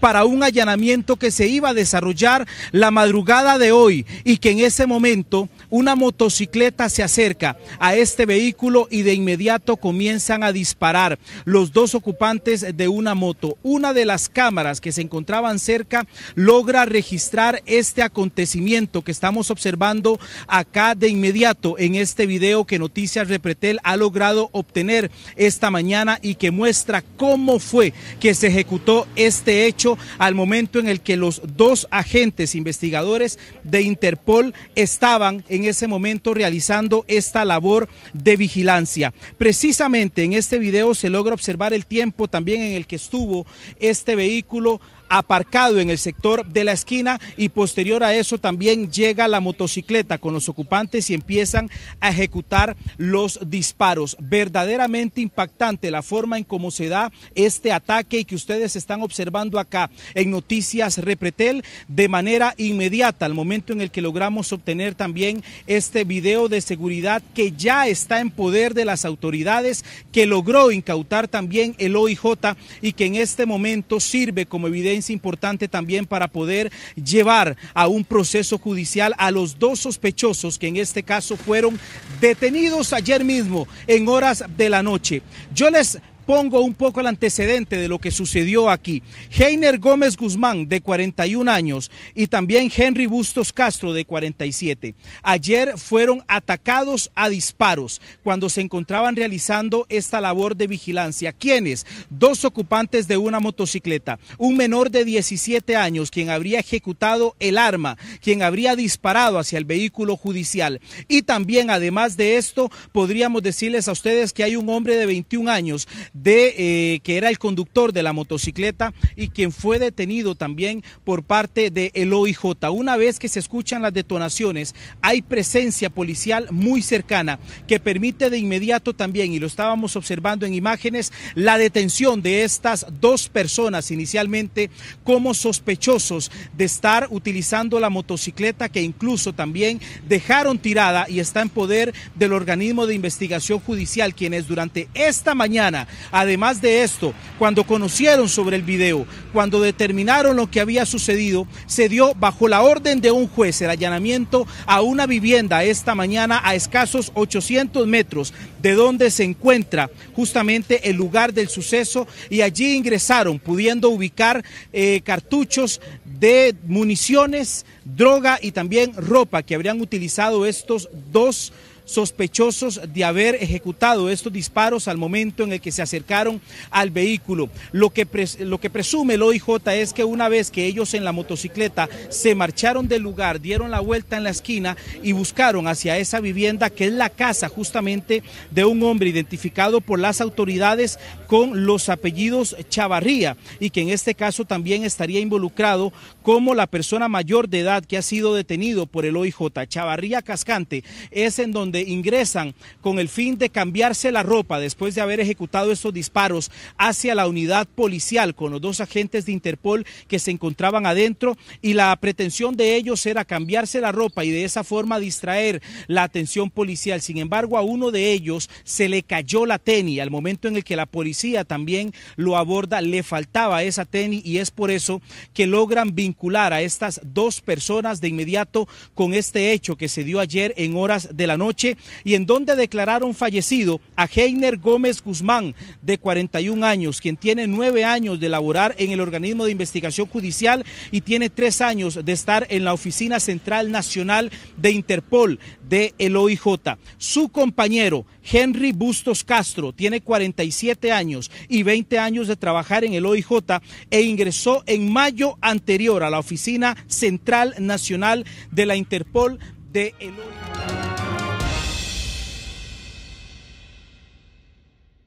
para un allanamiento que se iba a desarrollar la madrugada de hoy y que en ese momento una motocicleta se acerca a este vehículo y de inmediato comienzan a disparar los dos ocupantes de una moto. Una de las cámaras que se encontraban cerca logra registrar este acontecimiento que estamos observando acá de inmediato en este video que Noticias Repretel ha logrado obtener esta mañana y que muestra cómo fue que se ejecutó este hecho al momento en el que los dos agentes investigadores de Interpol estaban en ese momento realizando esta labor de vigilancia. Precisamente en este video se logra observar el tiempo también en el que estuvo este vehículo aparcado en el sector de la esquina y posterior a eso también llega la motocicleta con los ocupantes y empiezan a ejecutar los disparos. Verdaderamente impactante la forma en cómo se da este ataque y que ustedes están observando acá en Noticias Repretel de manera inmediata, al momento en el que logramos obtener también este video de seguridad que ya está en poder de las autoridades, que logró incautar también el OIJ y que en este momento sirve como evidencia importante también para poder llevar a un proceso judicial a los dos sospechosos que en este caso fueron detenidos ayer mismo en horas de la noche. Yo les pongo un poco el antecedente de lo que sucedió aquí. Heiner Gómez Guzmán, de 41 años, y también Henry Bustos Castro, de 47, ayer fueron atacados a disparos cuando se encontraban realizando esta labor de vigilancia. ¿Quiénes? Dos ocupantes de una motocicleta, un menor de 17 años, quien habría ejecutado el arma, quien habría disparado hacia el vehículo judicial. Y también, además de esto, podríamos decirles a ustedes que hay un hombre de 21 años de eh, que era el conductor de la motocicleta y quien fue detenido también por parte de el OIJ. Una vez que se escuchan las detonaciones, hay presencia policial muy cercana que permite de inmediato también, y lo estábamos observando en imágenes, la detención de estas dos personas inicialmente como sospechosos de estar utilizando la motocicleta que incluso también dejaron tirada y está en poder del organismo de investigación judicial, quienes durante esta mañana Además de esto, cuando conocieron sobre el video, cuando determinaron lo que había sucedido, se dio bajo la orden de un juez el allanamiento a una vivienda esta mañana a escasos 800 metros de donde se encuentra justamente el lugar del suceso y allí ingresaron pudiendo ubicar eh, cartuchos de municiones, droga y también ropa que habrían utilizado estos dos sospechosos de haber ejecutado estos disparos al momento en el que se acercaron al vehículo. Lo que, lo que presume el OIJ es que una vez que ellos en la motocicleta se marcharon del lugar, dieron la vuelta en la esquina y buscaron hacia esa vivienda que es la casa justamente de un hombre identificado por las autoridades con los apellidos Chavarría y que en este caso también estaría involucrado como la persona mayor de edad que ha sido detenido por el OIJ. Chavarría Cascante es en donde ingresan con el fin de cambiarse la ropa después de haber ejecutado estos disparos hacia la unidad policial con los dos agentes de Interpol que se encontraban adentro y la pretensión de ellos era cambiarse la ropa y de esa forma distraer la atención policial. Sin embargo, a uno de ellos se le cayó la tenis al momento en el que la policía también lo aborda, le faltaba esa tenis y es por eso que logran vincular a estas dos personas de inmediato con este hecho que se dio ayer en horas de la noche y en donde declararon fallecido a Heiner Gómez Guzmán, de 41 años, quien tiene nueve años de laborar en el organismo de investigación judicial y tiene tres años de estar en la Oficina Central Nacional de Interpol de el OIJ. Su compañero, Henry Bustos Castro, tiene 47 años y 20 años de trabajar en el OIJ e ingresó en mayo anterior a la Oficina Central Nacional de la Interpol de el OIJ.